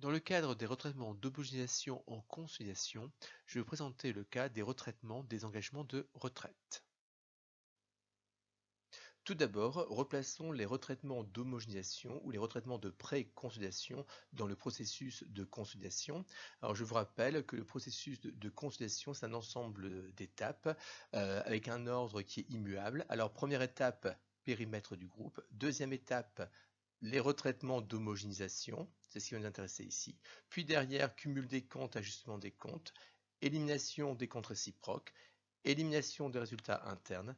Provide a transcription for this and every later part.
Dans le cadre des retraitements d'homogénéisation en consolidation, je vais présenter le cas des retraitements des engagements de retraite. Tout d'abord, replaçons les retraitements d'homogénéisation ou les retraitements de pré-consolidation dans le processus de consolidation. Alors je vous rappelle que le processus de, consolidation, c'est un ensemble d'étapes euh, avec un ordre qui est immuable. Alors première étape, périmètre du groupe. Deuxième étape, les retraitements d'homogénéisation, c'est ce qui va nous intéresser ici, puis derrière cumul des comptes, ajustement des comptes, élimination des comptes réciproques, élimination des résultats internes,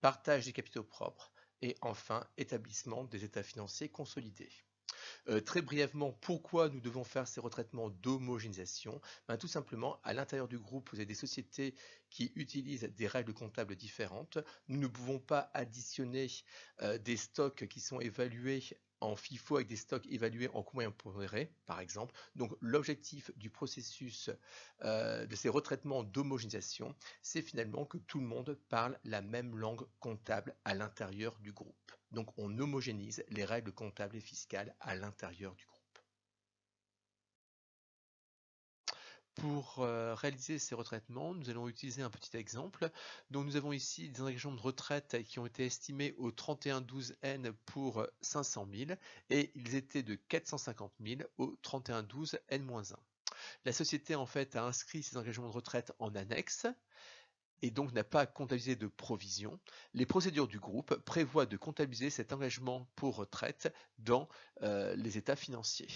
partage des capitaux propres et enfin établissement des états financiers consolidés. Euh, très brièvement, pourquoi nous devons faire ces retraitements d'homogénéisation ben, Tout simplement, à l'intérieur du groupe, vous avez des sociétés qui utilisent des règles comptables différentes. Nous ne pouvons pas additionner euh, des stocks qui sont évalués en FIFO avec des stocks évalués en combien pondéré, par exemple. Donc l'objectif du processus euh, de ces retraitements d'homogénéisation, c'est finalement que tout le monde parle la même langue comptable à l'intérieur du groupe. Donc on homogénise les règles comptables et fiscales à l'intérieur du groupe. Pour euh, réaliser ces retraitements, nous allons utiliser un petit exemple. Donc nous avons ici des engagements de retraite qui ont été estimés au 12 n pour 500 euh, 000 et ils étaient de 450 000 au 12 n 1 La société en fait a inscrit ces engagements de retraite en annexe et donc n'a pas comptabilisé de provision. Les procédures du groupe prévoient de comptabiliser cet engagement pour retraite dans euh, les états financiers.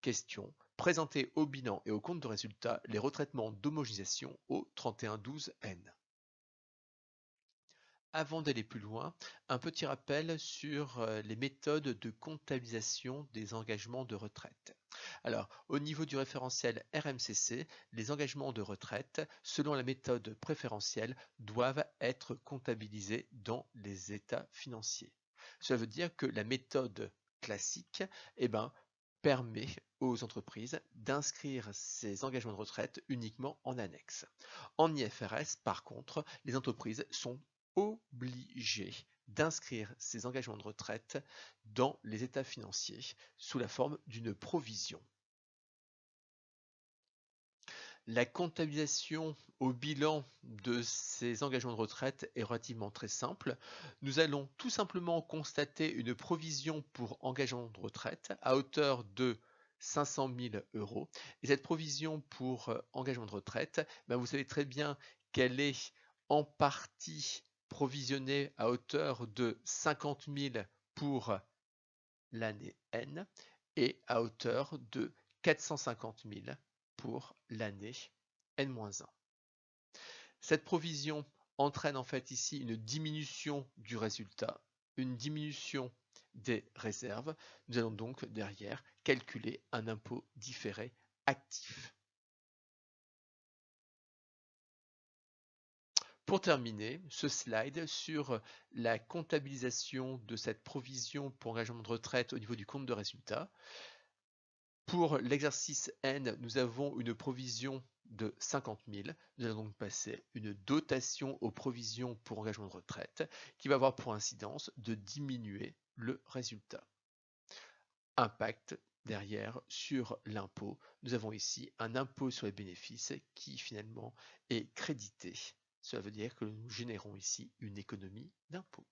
Question, Présenter au bilan et au compte de résultats les retraitements d'homogénéisation au 3112N. Avant d'aller plus loin, un petit rappel sur euh, les méthodes de comptabilisation des engagements de retraite. Alors, au niveau du référentiel RMCC, les engagements de retraite, selon la méthode préférentielle, doivent être comptabilisés dans les états financiers. Cela veut dire que la méthode classique, eh ben, permet aux entreprises d'inscrire ces engagements de retraite uniquement en annexe. En IFRS, par contre, les entreprises sont obligées d'inscrire ces engagements de retraite dans les états financiers sous la forme d'une provision. La comptabilisation au bilan de ces engagements de retraite est relativement très simple. Nous allons tout simplement constater une provision pour engagement de retraite à hauteur de 500 000 euros. Et cette provision pour euh, engagement de retraite, ben, vous savez très bien qu'elle est en partie provisionnée à hauteur de 50 000 pour l'année N et à hauteur de 450 000 pour l'année N-1. Cette provision entraîne en fait ici une diminution du résultat, une diminution des réserves. Nous allons donc derrière calculer un impôt différé actif. Pour terminer ce slide sur la comptabilisation de cette provision pour engagement de retraite au niveau du compte de résultat, pour l'exercice N, nous avons une provision de 50 000. Nous allons donc passer une dotation aux provisions pour engagement de retraite qui va avoir pour incidence de diminuer le résultat. Impact derrière sur l'impôt. Nous avons ici un impôt sur les bénéfices qui finalement est crédité. Cela veut dire que nous générons ici une économie d'impôt.